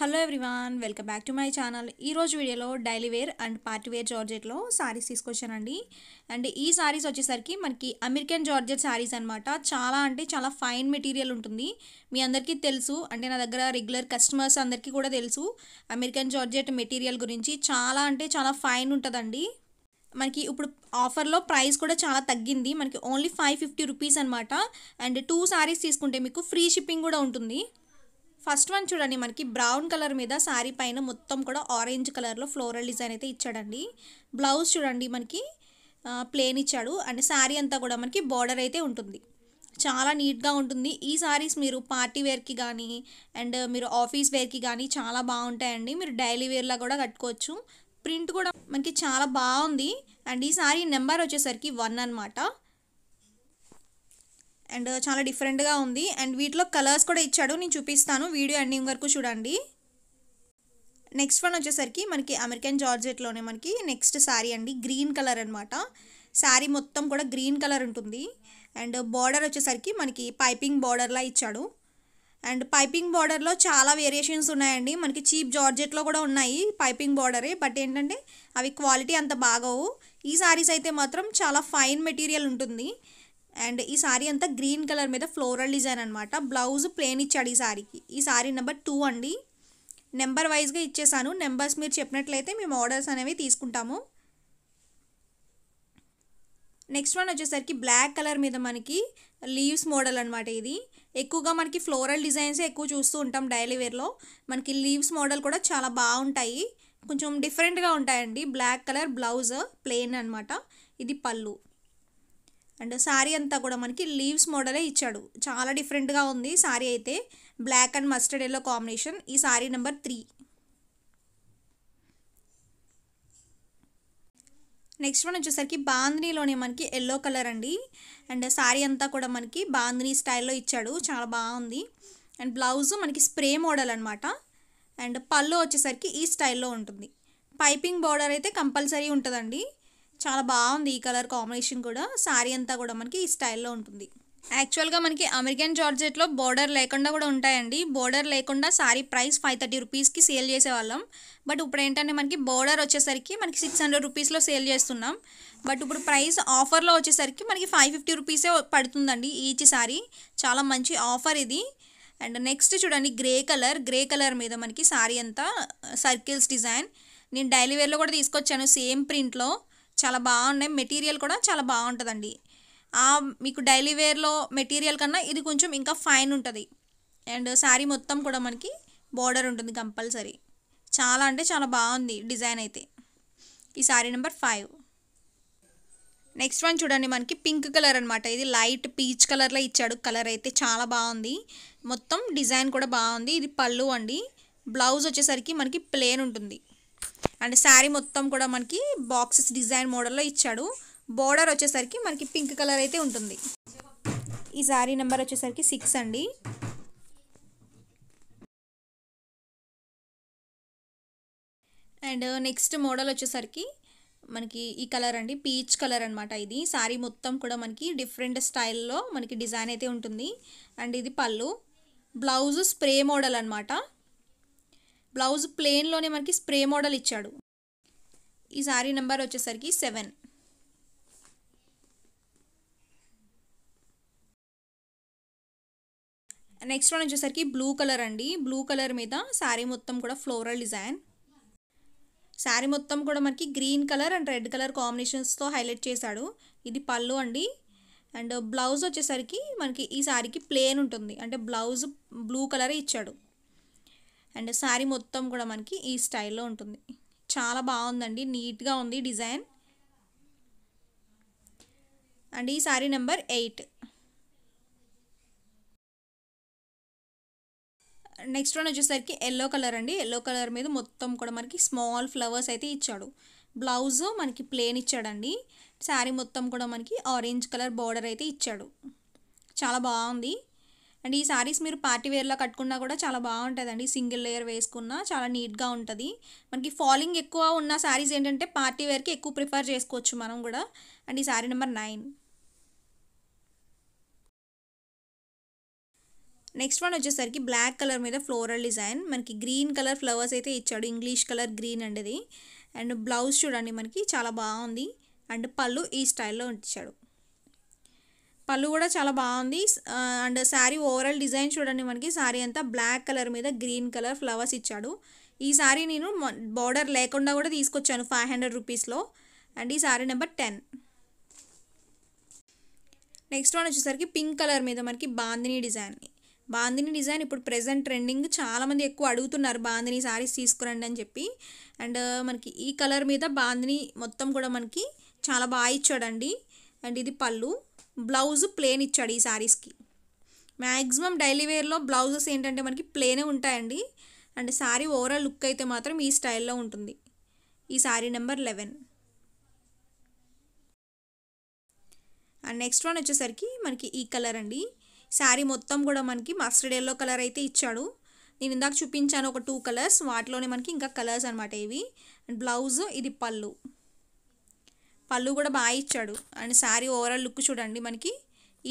hello everyone welcome back to my channel ఈరోజు వీడియోలో daily wear and party wear జార్జెట్లో శారీస్ తీసుకొచ్చానండి అండ్ ఈ శారీస్ వచ్చేసరికి మనకి అమెరికన్ జార్జెట్ శారీస్ అనమాట చాలా అంటే చాలా ఫైన్ మెటీరియల్ ఉంటుంది మీ అందరికీ తెలుసు అంటే నా దగ్గర రెగ్యులర్ కస్టమర్స్ అందరికీ కూడా తెలుసు అమెరికన్ జార్జెట్ మెటీరియల్ గురించి చాలా అంటే చాలా ఫైన్ ఉంటుందండి మనకి ఇప్పుడు ఆఫర్లో ప్రైస్ కూడా చాలా తగ్గింది మనకి ఓన్లీ ఫైవ్ ఫిఫ్టీ రూపీస్ అనమాట అండ్ టూ శారీస్ తీసుకుంటే మీకు ఫ్రీ షిప్పింగ్ కూడా ఉంటుంది ఫస్ట్ వన్ చూడండి మనకి బ్రౌన్ కలర్ మీద శారీ పైన మొత్తం కూడా ఆరెంజ్ కలర్లో ఫ్లోరల్ డిజైన్ అయితే ఇచ్చాడండి బ్లౌజ్ చూడండి మనకి ప్లేన్ ఇచ్చాడు అండ్ శారీ అంతా కూడా మనకి బార్డర్ అయితే ఉంటుంది చాలా నీట్గా ఉంటుంది ఈ సారీస్ మీరు పార్టీ వేర్కి కానీ అండ్ మీరు ఆఫీస్ వేర్కి కానీ చాలా బాగుంటాయండి మీరు డైలీ వేర్లా కూడా కట్టుకోవచ్చు ప్రింట్ కూడా మనకి చాలా బాగుంది అండ్ ఈ సారీ నెంబర్ వచ్చేసరికి వన్ అనమాట అండ్ చాలా డిఫరెంట్గా ఉంది అండ్ వీటిలో కలర్స్ కూడా ఇచ్చాడు నేను చూపిస్తాను వీడియో ఎండింగ్ వరకు చూడండి నెక్స్ట్ వన్ వచ్చేసరికి మనకి అమెరికన్ జార్జెట్లోనే మనకి నెక్స్ట్ శారీ అండి గ్రీన్ కలర్ అనమాట శారీ మొత్తం కూడా గ్రీన్ కలర్ ఉంటుంది అండ్ బార్డర్ వచ్చేసరికి మనకి పైపింగ్ బార్డర్లా ఇచ్చాడు అండ్ పైపింగ్ బార్డర్లో చాలా వేరియేషన్స్ ఉన్నాయండి మనకి చీప్ జార్జెట్లో కూడా ఉన్నాయి పైపింగ్ బార్డరే బట్ ఏంటంటే అవి క్వాలిటీ అంత బాగోవు ఈ శారీస్ అయితే మాత్రం చాలా ఫైన్ మెటీరియల్ ఉంటుంది అండ్ ఈ సారీ అంతా గ్రీన్ కలర్ మీద ఫ్లోరల్ డిజైన్ అనమాట బ్లౌజ్ ప్లేన్ ఇచ్చాడు ఈ సారీకి ఈ సారీ నెంబర్ టూ అండి నెంబర్ వైజ్గా ఇచ్చేసాను నెంబర్స్ మీరు చెప్పినట్లయితే మేము ఆర్డర్స్ అనేవి తీసుకుంటాము నెక్స్ట్ వన్ వచ్చేసరికి బ్లాక్ కలర్ మీద మనకి లీవ్స్ మోడల్ అనమాట ఇది ఎక్కువగా మనకి ఫ్లోరల్ డిజైన్సే ఎక్కువ చూస్తూ ఉంటాం డైలీ వేర్లో మనకి లీవ్స్ మోడల్ కూడా చాలా బాగుంటాయి కొంచెం డిఫరెంట్గా ఉంటాయండి బ్లాక్ కలర్ బ్లౌజ్ ప్లెయిన్ అనమాట ఇది పళ్ళు అండ్ శారీ అంతా కూడా మనకి లీవ్స్ మోడలే ఇచ్చాడు చాలా డిఫరెంట్గా ఉంది శారీ అయితే black and mustard yellow combination ఈ sari number three next one వచ్చేసరికి బాంద్నీలోనే మనకి ఎల్లో కలర్ అండి అండ్ శారీ అంతా కూడా మనకి బాంద్నీ స్టైల్లో ఇచ్చాడు చాలా బాగుంది అండ్ బ్లౌజ్ మనకి స్ప్రే మోడల్ అనమాట అండ్ పళ్ళు వచ్చేసరికి ఈ స్టైల్లో ఉంటుంది పైపింగ్ బోర్డర్ అయితే కంపల్సరీ ఉంటుందండి చాలా బాగుంది ఈ కలర్ కాంబినేషన్ కూడా శారీ అంతా కూడా మనకి ఈ స్టైల్లో ఉంటుంది యాక్చువల్గా మనకి అమెరికన్ జార్జెట్లో బోర్డర్ లేకుండా కూడా ఉంటాయండి బోర్డర్ లేకుండా శారీ ప్రైస్ ఫైవ్ థర్టీ రూపీస్కి సేల్ చేసేవాళ్ళం బట్ ఇప్పుడు ఏంటంటే మనకి బోర్డర్ వచ్చేసరికి మనకి సిక్స్ హండ్రెడ్ రూపీస్లో సేల్ చేస్తున్నాం బట్ ఇప్పుడు ప్రైస్ ఆఫర్లో వచ్చేసరికి మనకి ఫైవ్ ఫిఫ్టీ రూపీసే పడుతుందండి ఈచ్ శారీ చాలా మంచి ఆఫర్ ఇది అండ్ నెక్స్ట్ చూడండి గ్రే కలర్ గ్రే కలర్ మీద మనకి శారీ అంతా సర్కిల్స్ డిజైన్ నేను డైలీ వేర్లో కూడా తీసుకొచ్చాను సేమ్ ప్రింట్లో చాలా బాగున్నాయి మెటీరియల్ కూడా చాలా బాగుంటుందండి మీకు డైలీ వేర్లో మెటీరియల్ కన్నా ఇది కొంచెం ఇంకా ఫైన్ ఉంటుంది అండ్ శారీ మొత్తం కూడా మనకి బార్డర్ ఉంటుంది కంపల్సరీ చాలా అంటే చాలా బాగుంది డిజైన్ అయితే ఈ sari number five next one చూడండి మనకి పింక్ కలర్ అనమాట ఇది లైట్ పీచ్ కలర్లో ఇచ్చాడు కలర్ అయితే చాలా బాగుంది మొత్తం డిజైన్ కూడా బాగుంది ఇది పళ్ళు అండి బ్లౌజ్ వచ్చేసరికి మనకి ప్లేన్ ఉంటుంది అండ్ శారీ మొత్తం కూడా మనకి బాక్సెస్ డిజైన్ మోడల్లో ఇచ్చాడు బోర్డర్ వచ్చేసరికి మనకి పింక్ కలర్ అయితే ఉంటుంది ఈ శారీ నెంబర్ వచ్చేసరికి సిక్స్ అండి అండ్ నెక్స్ట్ మోడల్ వచ్చేసరికి మనకి ఈ కలర్ అండి పీచ్ కలర్ అనమాట ఇది శారీ మొత్తం కూడా మనకి డిఫరెంట్ స్టైల్లో మనకి డిజైన్ అయితే ఉంటుంది అండ్ ఇది పళ్ళు బ్లౌజ్ స్ప్రే మోడల్ అనమాట బ్లౌజ్ ప్లెయిన్లోనే మనకి స్ప్రే మోడల్ ఇచ్చాడు ఈ శారీ నెంబర్ వచ్చేసరికి సెవెన్ నెక్స్ట్ వన్ వచ్చేసరికి బ్లూ కలర్ అండి బ్లూ కలర్ మీద శారీ మొత్తం కూడా ఫ్లోరల్ డిజైన్ శారీ మొత్తం కూడా మనకి green colour and red colour కాంబినేషన్స్తో హైలైట్ చేశాడు ఇది పళ్ళు అండి అండ్ బ్లౌజ్ వచ్చేసరికి మనకి ఈ శారీకి ప్లేన్ ఉంటుంది అంటే బ్లౌజ్ బ్లూ కలరే ఇచ్చాడు అండ్ శారీ మొత్తం కూడా మనకి ఈ స్టైల్లో ఉంటుంది చాలా బాగుందండి నీట్గా ఉంది డిజైన్ అండ్ ఈ sari number eight next one వచ్చేసరికి ఎల్లో కలర్ అండి ఎల్లో కలర్ మీద మొత్తం కూడా మనకి స్మాల్ ఫ్లవర్స్ అయితే ఇచ్చాడు బ్లౌజ్ మనకి ప్లేన్ ఇచ్చాడండి శారీ మొత్తం కూడా మనకి ఆరెంజ్ కలర్ బార్డర్ అయితే ఇచ్చాడు చాలా బాగుంది అండ్ ఈ శారీస్ మీరు పార్టీ వేర్లో కట్టుకున్నా కూడా చాలా బాగుంటుందండి సింగిల్ లేయర్ వేసుకున్నా చాలా నీట్గా ఉంటుంది మనకి ఫాలింగ్ ఎక్కువ ఉన్న శారీస్ ఏంటంటే పార్టీ వేర్కి ఎక్కువ ప్రిఫర్ చేసుకోవచ్చు మనం కూడా అండ్ ఈ sari number nine next one వచ్చేసరికి బ్లాక్ కలర్ మీద ఫ్లోరల్ డిజైన్ మనకి గ్రీన్ కలర్ ఫ్లవర్స్ అయితే ఇచ్చాడు ఇంగ్లీష్ కలర్ గ్రీన్ అండి అండ్ బ్లౌజ్ చూడండి మనకి చాలా బాగుంది అండ్ పళ్ళు ఈ స్టైల్లో ఇచ్చాడు పళ్ళు కూడా చాలా బాగుంది అండ్ శారీ ఓవరాల్ డిజైన్ చూడండి మనకి శారీ అంతా బ్లాక్ కలర్ మీద గ్రీన్ కలర్ ఫ్లవర్స్ ఇచ్చాడు ఈ శారీ నేను బార్డర్ లేకుండా కూడా తీసుకొచ్చాను ఫైవ్ హండ్రెడ్ రూపీస్లో అండ్ ఈ sari number ten next one వచ్చేసరికి పింక్ కలర్ మీద మనకి బాందిని డిజైన్ బాందిని డిజైన్ ఇప్పుడు ప్రెజెంట్ ట్రెండింగ్ చాలామంది ఎక్కువ అడుగుతున్నారు బాందిని శారీస్ తీసుకురండి అని చెప్పి అండ్ మనకి ఈ కలర్ మీద బాందిని మొత్తం కూడా మనకి చాలా బాగా ఇచ్చాడండి అండ్ ఇది పళ్ళు బ్లౌజ్ ప్లేన్ ఇచ్చాడు ఈ శారీస్కి మ్యాక్సిమం డైలీ వేర్లో బ్లౌజెస్ ఏంటంటే మనకి ప్లేనే ఉంటాయండి అండ్ శారీ ఓవరాల్ లుక్ అయితే మాత్రం ఈ స్టైల్లో ఉంటుంది ఈ sari number eleven and next one వచ్చేసరికి మనకి ఈ కలర్ అండి శారీ మొత్తం కూడా మనకి మస్టర్డ్ ఎల్లో కలర్ అయితే ఇచ్చాడు నేను ఇందాక చూపించాను ఒక టూ కలర్స్ వాటిలోనే మనకి ఇంకా కలర్స్ అనమాట ఇవి అండ్ బ్లౌజ్ ఇది పళ్ళు పళ్ళు కూడా బాగా ఇచ్చాడు అండ్ శారీ ఓవరాల్ లుక్ చూడండి మనకి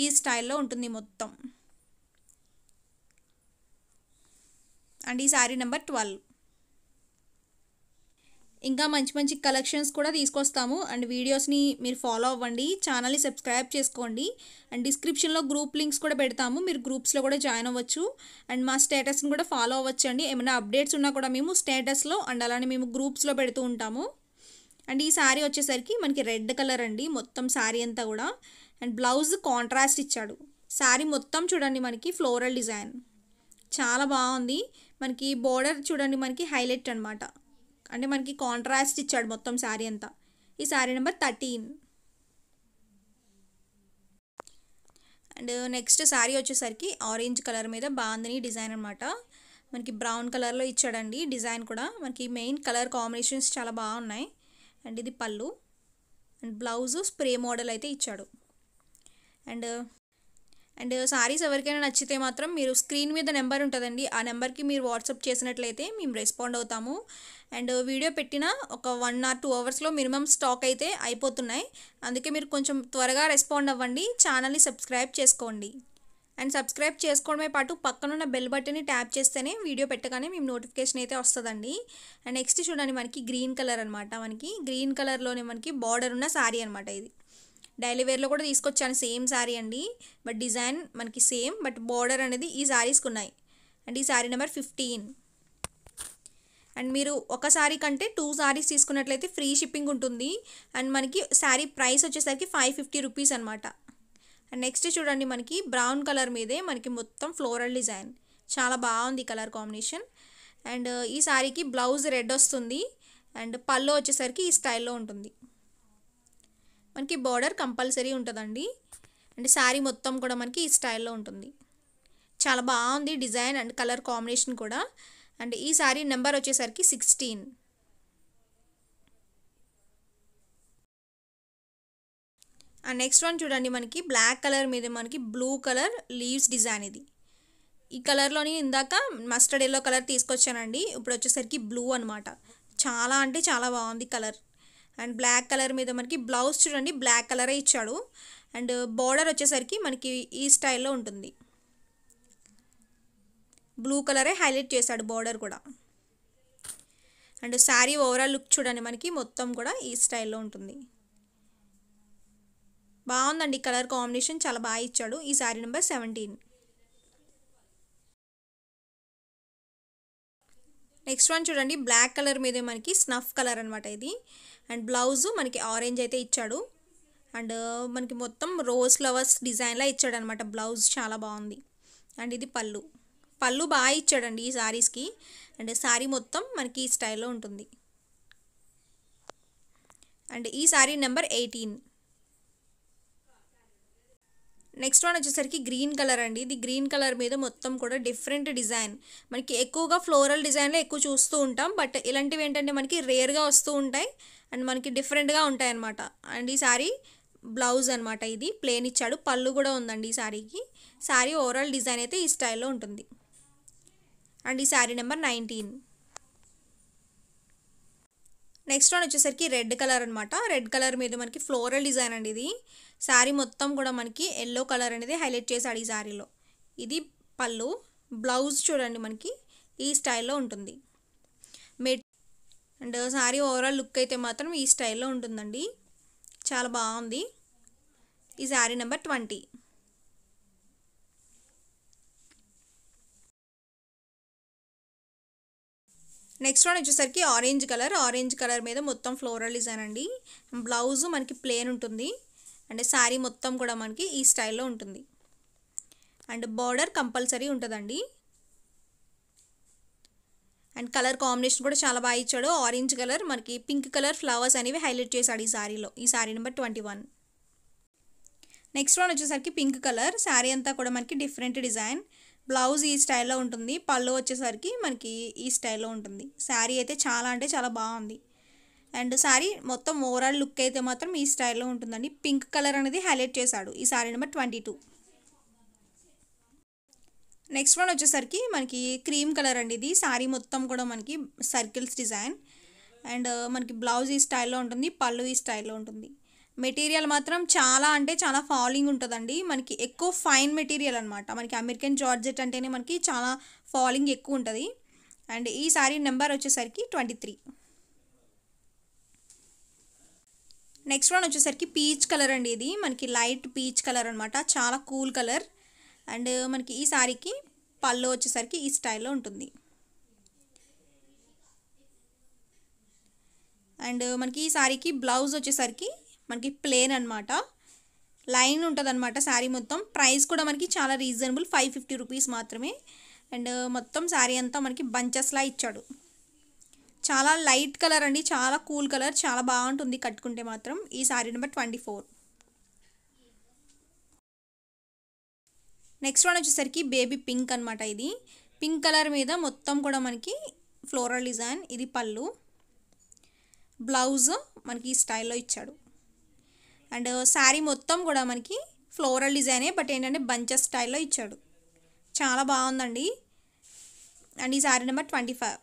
ఈ స్టైల్లో ఉంటుంది మొత్తం అండ్ ఈ శారీ నెంబర్ ట్వెల్వ్ ఇంకా మంచి మంచి కలెక్షన్స్ కూడా తీసుకొస్తాము అండ్ వీడియోస్ని మీరు ఫాలో అవ్వండి ఛానల్ని సబ్స్క్రైబ్ చేసుకోండి అండ్ డిస్క్రిప్షన్లో గ్రూప్ లింక్స్ కూడా పెడతాము మీరు గ్రూప్స్లో కూడా జాయిన్ అవ్వచ్చు అండ్ మా స్టేటస్ని కూడా ఫాలో అవ్వచ్చు అండి ఏమైనా అప్డేట్స్ ఉన్నా కూడా మేము స్టేటస్లో అండ్ అలానే మేము గ్రూప్స్లో పెడుతూ ఉంటాము అండ్ ఈ శారీ వచ్చేసరికి మనకి రెడ్ కలర్ అండి మొత్తం శారీ అంతా కూడా అండ్ బ్లౌజ్ కాంట్రాస్ట్ ఇచ్చాడు శారీ మొత్తం చూడండి మనకి ఫ్లోరల్ డిజైన్ చాలా బాగుంది మనకి బోర్డర్ చూడండి మనకి హైలైట్ అనమాట అంటే మనకి కాంట్రాస్ట్ ఇచ్చాడు మొత్తం శారీ అంతా ఈ sari number thirteen and next saree వచ్చేసరికి ఆరెంజ్ కలర్ మీద బాగుంది డిజైన్ అనమాట మనకి బ్రౌన్ కలర్లో ఇచ్చాడండి డిజైన్ కూడా మనకి మెయిన్ కలర్ కాంబినేషన్స్ చాలా బాగున్నాయి అండ్ ఇది పళ్ళు అండ్ బ్లౌజు స్ప్రే మోడల్ అయితే ఇచ్చాడు అండ్ అండ్ సారీస్ ఎవరికైనా నచ్చితే మాత్రం మీరు స్క్రీన్ మీద నెంబర్ ఉంటుందండి ఆ నెంబర్కి మీరు వాట్సాప్ చేసినట్లయితే మేము రెస్పాండ్ అవుతాము అండ్ వీడియో పెట్టిన ఒక వన్ ఆర్ టూ అవర్స్లో మినిమం స్టాక్ అయితే అయిపోతున్నాయి అందుకే మీరు కొంచెం త్వరగా రెస్పాండ్ అవ్వండి ఛానల్ని సబ్స్క్రైబ్ చేసుకోండి అండ్ సబ్స్క్రైబ్ చేసుకోవడమే పాటు పక్కనున్న బెల్ బటన్ని ట్యాప్ చేస్తేనే వీడియో పెట్టగానే మేము నోటిఫికేషన్ అయితే వస్తుందండి అండ్ నెక్స్ట్ చూడండి మనకి గ్రీన్ కలర్ అనమాట మనకి గ్రీన్ కలర్లోనే మనకి బార్డర్ ఉన్న శారీ అనమాట ఇది డైలీ వేర్లో కూడా తీసుకొచ్చాను సేమ్ శారీ అండి బట్ డిజైన్ మనకి సేమ్ బట్ బార్డర్ అనేది ఈ శారీస్కి ఉన్నాయి అండ్ ఈ శారీ నెంబర్ ఫిఫ్టీన్ అండ్ మీరు ఒక శారీ కంటే టూ శారీస్ తీసుకున్నట్లయితే ఫ్రీ షిప్పింగ్ ఉంటుంది అండ్ మనకి శారీ ప్రైస్ వచ్చేసరికి ఫైవ్ ఫిఫ్టీ రూపీస్ అనమాట నెక్స్ట్ చూడండి మనకి బ్రౌన్ కలర్ మీదే మనకి మొత్తం ఫ్లోరల్ డిజైన్ చాలా బాగుంది కలర్ కాంబినేషన్ అండ్ ఈ శారీకి బ్లౌజ్ రెడ్ వస్తుంది అండ్ పళ్ళు వచ్చేసరికి ఈ స్టైల్లో ఉంటుంది మనకి బార్డర్ కంపల్సరీ ఉంటుందండి అండ్ శారీ మొత్తం కూడా మనకి ఈ స్టైల్లో ఉంటుంది చాలా బాగుంది డిజైన్ అండ్ కలర్ కాంబినేషన్ కూడా అండ్ ఈ శారీ నెంబర్ వచ్చేసరికి సిక్స్టీన్ అండ్ నెక్స్ట్ వన్ చూడండి మనకి బ్లాక్ కలర్ మీద మనకి బ్లూ కలర్ లీవ్స్ డిజైన్ ఇది ఈ కలర్లోని ఇందాక మస్టర్డ్ ఎల్లో కలర్ తీసుకొచ్చానండి ఇప్పుడు వచ్చేసరికి బ్లూ అనమాట చాలా అంటే చాలా బాగుంది కలర్ అండ్ బ్లాక్ కలర్ మీద మనకి బ్లౌజ్ చూడండి బ్లాక్ కలరే ఇచ్చాడు అండ్ బార్డర్ వచ్చేసరికి మనకి ఈ స్టైల్లో ఉంటుంది బ్లూ కలరే హైలైట్ చేశాడు బార్డర్ కూడా అండ్ శారీ ఓవరాల్ లుక్ చూడండి మనకి మొత్తం కూడా ఈ స్టైల్లో ఉంటుంది బాగుందండి కలర్ కాంబినేషన్ చాలా బాగా ఇచ్చాడు ఈ sari number seventeen next one చూడండి బ్లాక్ కలర్ మీద మనకి స్నఫ్ కలర్ అనమాట ఇది అండ్ బ్లౌజ్ మనకి ఆరెంజ్ అయితే ఇచ్చాడు అండ్ మనకి మొత్తం రోజ్ ఫ్లవర్స్ డిజైన్లా ఇచ్చాడు అనమాట బ్లౌజ్ చాలా బాగుంది అండ్ ఇది పళ్ళు పళ్ళు బాగా ఇచ్చాడండి ఈ శారీస్కి అండ్ శారీ మొత్తం మనకి ఈ స్టైల్లో ఉంటుంది అండ్ ఈ sari number eighteen next one వచ్చేసరికి గ్రీన్ కలర్ అండి ఇది గ్రీన్ కలర్ మీద మొత్తం కూడా డిఫరెంట్ డిజైన్ మనకి ఎక్కువగా ఫ్లోరల్ డిజైన్లో ఎక్కువ చూస్తూ ఉంటాం బట్ ఇలాంటివి ఏంటంటే మనకి రేర్గా వస్తూ ఉంటాయి అండ్ మనకి డిఫరెంట్గా ఉంటాయి అనమాట అండ్ ఈ సారీ బ్లౌజ్ అనమాట ఇది ప్లేన్ ఇచ్చాడు పళ్ళు కూడా ఉందండి ఈ శారీకి శారీ ఓవరాల్ డిజైన్ అయితే ఈ స్టైల్లో ఉంటుంది అండ్ ఈ sari number nineteen next one వచ్చేసరికి రెడ్ కలర్ అనమాట రెడ్ కలర్ మీద మనకి ఫ్లోరల్ డిజైన్ అండి ఇది శారీ మొత్తం కూడా మనకి ఎల్లో కలర్ అనేది హైలైట్ చేశాడు ఈ శారీలో ఇది పళ్ళు బ్లౌజ్ చూడండి మనకి ఈ స్టైల్లో ఉంటుంది మెట్ అండ్ శారీ ఓవరాల్ లుక్ అయితే మాత్రం ఈ స్టైల్లో ఉంటుందండి చాలా బాగుంది ఈ sari number twenty next one వచ్చేసరికి ఆరెంజ్ కలర్ ఆరెంజ్ కలర్ మీద మొత్తం ఫ్లోరల్ డిజైన్ అండి బ్లౌజ్ మనకి ప్లేన్ ఉంటుంది అంటే శారీ మొత్తం కూడా మనకి ఈ స్టైల్లో ఉంటుంది అండ్ బార్డర్ కంపల్సరీ ఉంటుందండి అండ్ కలర్ కాంబినేషన్ కూడా చాలా బాగా ఇచ్చాడు ఆరెంజ్ కలర్ మనకి పింక్ కలర్ ఫ్లవర్స్ అనేవి హైలైట్ చేశాడు ఈ శారీలో ఈ sari number twenty one next one వచ్చేసరికి పింక్ కలర్ శారీ అంతా కూడా మనకి డిఫరెంట్ డిజైన్ బ్లౌజ్ ఈ స్టైల్లో ఉంటుంది పళ్ళు వచ్చేసరికి మనకి ఈ స్టైల్లో ఉంటుంది శారీ అయితే చాలా అంటే చాలా బాగుంది అండ్ శారీ మొత్తం ఓవరాల్ లుక్ అయితే మాత్రం ఈ స్టైల్లో ఉంటుందండి పింక్ కలర్ అనేది హైలైట్ చేశాడు ఈ sari number twenty two next one వచ్చేసరికి మనకి క్రీమ్ కలర్ అండి ఇది శారీ మొత్తం కూడా మనకి సర్కిల్స్ డిజైన్ అండ్ మనకి బ్లౌజ్ ఈ స్టైల్లో ఉంటుంది పళ్ళు ఈ స్టైల్లో ఉంటుంది మెటీరియల్ మాత్రం చాలా అంటే చాలా ఫాలింగ్ ఉంటుందండి మనకి ఎక్కువ ఫైన్ మెటీరియల్ అనమాట మనకి అమెరికన్ జార్జెట్ అంటేనే మనకి చాలా ఫాలింగ్ ఎక్కువ ఉంటుంది అండ్ ఈ సారీ నెంబర్ వచ్చేసరికి ట్వంటీ త్రీ నెక్స్ట్ వన్ వచ్చేసరికి పీచ్ కలర్ అండి ఇది మనకి లైట్ పీచ్ కలర్ అనమాట చాలా కూల్ కలర్ అండ్ మనకి ఈ సారీకి పళ్ళు వచ్చేసరికి ఈ స్టైల్లో ఉంటుంది అండ్ మనకి ఈ సారీకి బ్లౌజ్ వచ్చేసరికి మనకి ప్లేన్ అనమాట లైన్ ఉంటుంది అనమాట శారీ మొత్తం ప్రైస్ కూడా మనకి చాలా రీజనబుల్ ఫైవ్ ఫిఫ్టీ రూపీస్ మాత్రమే అండ్ మొత్తం శారీ అంతా మనకి బంచెస్లా ఇచ్చాడు చాలా లైట్ కలర్ అండి చాలా కూల్ కలర్ చాలా బాగుంటుంది కట్టుకుంటే మాత్రం ఈ sari number twenty four next one వచ్చేసరికి బేబీ పింక్ అనమాట ఇది పింక్ కలర్ మీద మొత్తం కూడా మనకి ఫ్లోరల్ డిజైన్ ఇది పళ్ళు బ్లౌజ్ మనకి ఈ స్టైల్లో ఇచ్చాడు అండ్ శారీ మొత్తం కూడా మనకి ఫ్లోరల్ డిజైనే బట్ ఏంటంటే బంచెస్ స్టైల్లో ఇచ్చాడు చాలా బాగుందండి అండ్ ఈ శారీ నెంబర్ ట్వంటీ ఫైవ్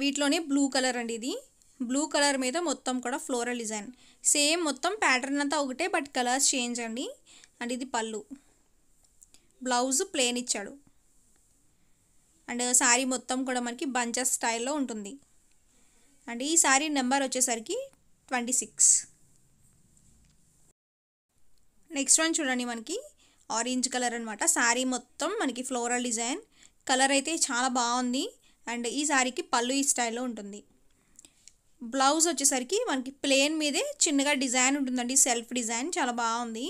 వీటిలోనే బ్లూ కలర్ అండి ఇది బ్లూ కలర్ మీద మొత్తం కూడా ఫ్లోరల్ డిజైన్ సేమ్ మొత్తం ప్యాటర్న్ అంతా ఒకటే బట్ కలర్స్ చేంజ్ అండి అండ్ ఇది పళ్ళు బ్లౌజ్ ప్లేన్ ఇచ్చాడు అండ్ శారీ మొత్తం కూడా మనకి బంచెస్ స్టైల్లో ఉంటుంది అండ్ ఈ శారీ నెంబర్ వచ్చేసరికి ట్వంటీ సిక్స్ నెక్స్ట్ వన్ చూడండి మనకి ఆరెంజ్ కలర్ అనమాట శారీ మొత్తం మనకి ఫ్లోరల్ డిజైన్ కలర్ అయితే చాలా బాగుంది అండ్ ఈ శారీకి పళ్ళు ఈ స్టైల్లో ఉంటుంది బ్లౌజ్ వచ్చేసరికి మనకి ప్లేన్ మీదే చిన్నగా డిజైన్ ఉంటుందండి సెల్ఫ్ డిజైన్ చాలా బాగుంది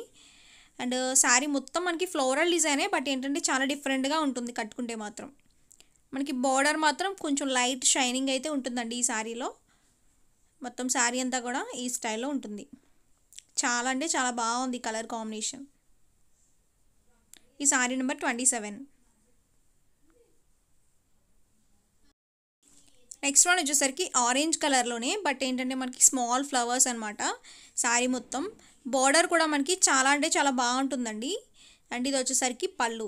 అండ్ శారీ మొత్తం మనకి ఫ్లోరల్ డిజైనే బట్ ఏంటంటే చాలా డిఫరెంట్గా ఉంటుంది కట్టుకుంటే మాత్రం మనకి బార్డర్ మాత్రం కొంచెం లైట్ షైనింగ్ అయితే ఉంటుందండి ఈ శారీలో మొత్తం శారీ అంతా కూడా ఈ స్టైల్లో ఉంటుంది చాలా అంటే చాలా బాగుంది కలర్ కాంబినేషన్ ఈ sari number twenty seven next one వచ్చేసరికి ఆరెంజ్ కలర్లోనే బట్ ఏంటంటే మనకి స్మాల్ ఫ్లవర్స్ అనమాట శారీ మొత్తం బార్డర్ కూడా మనకి చాలా అంటే చాలా బాగుంటుందండి అండ్ ఇది వచ్చేసరికి పళ్ళు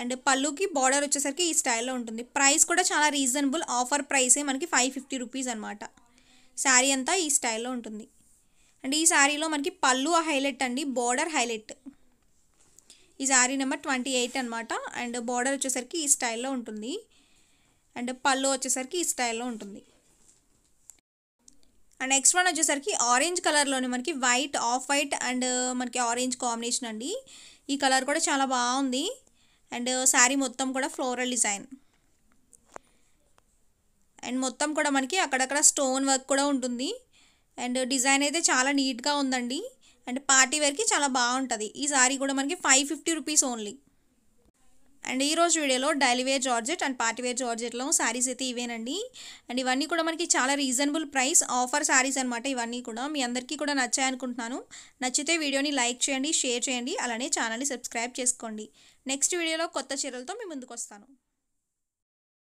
అండ్ పళ్ళుకి బార్డర్ వచ్చేసరికి ఈ స్టైల్లో ఉంటుంది ప్రైస్ కూడా చాలా రీజనబుల్ ఆఫర్ ప్రైసే మనకి ఫైవ్ ఫిఫ్టీ రూపీస్ అనమాట శారీ అంతా ఈ స్టైల్లో ఉంటుంది అండ్ ఈ శారీలో మనకి పళ్ళు హైలైట్ అండి బార్డర్ హైలైట్ ఈ శారీ నెంబర్ ట్వంటీ ఎయిట్ అనమాట అండ్ బార్డర్ వచ్చేసరికి ఈ స్టైల్లో ఉంటుంది అండ్ పళ్ళు వచ్చేసరికి ఈ స్టైల్లో ఉంటుంది అండ్ నెక్స్ట్ వన్ వచ్చేసరికి ఆరెంజ్ కలర్లోని మనకి వైట్ ఆఫ్ వైట్ అండ్ మనకి ఆరెంజ్ కాంబినేషన్ అండి ఈ కలర్ కూడా చాలా బాగుంది అండ్ శారీ మొత్తం కూడా ఫ్లోరల్ డిజైన్ అండ్ మొత్తం కూడా మనకి అక్కడక్కడ స్టోన్ వర్క్ కూడా ఉంటుంది అండ్ డిజైన్ అయితే చాలా నీట్గా ఉందండి అండ్ పార్టీ వేర్కి చాలా బాగుంటుంది ఈ శారీ కూడా మనకి five fifty rupees only and ఈరోజు వీడియోలో daily wear georgette and party wear జార్జెట్లో శారీస్ అయితే ఇవేనండి అండ్ ఇవన్నీ కూడా మనకి చాలా రీజనబుల్ ప్రైస్ ఆఫర్ శారీస్ అనమాట ఇవన్నీ కూడా మీ అందరికీ కూడా నచ్చాయనుకుంటున్నాను నచ్చితే వీడియోని లైక్ చేయండి షేర్ చేయండి అలానే ఛానల్ని సబ్స్క్రైబ్ చేసుకోండి నెక్స్ట్ వీడియోలో కొత్త చీరలతో మీ ముందుకు వస్తాను